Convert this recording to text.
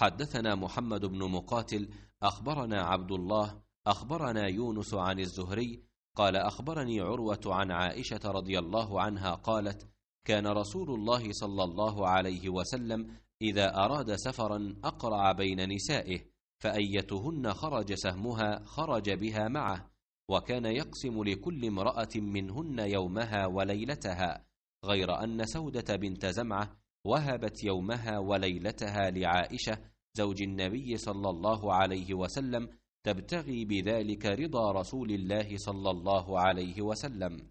حدثنا محمد بن مقاتل اخبرنا عبد الله اخبرنا يونس عن الزهري قال اخبرني عروه عن عائشه رضي الله عنها قالت كان رسول الله صلى الله عليه وسلم اذا اراد سفرا اقرع بين نسائه فايتهن خرج سهمها خرج بها معه وكان يقسم لكل امراه منهن يومها وليلتها غير ان سوده بنت زمعه وهبت يومها وليلتها لعائشة زوج النبي صلى الله عليه وسلم تبتغي بذلك رضا رسول الله صلى الله عليه وسلم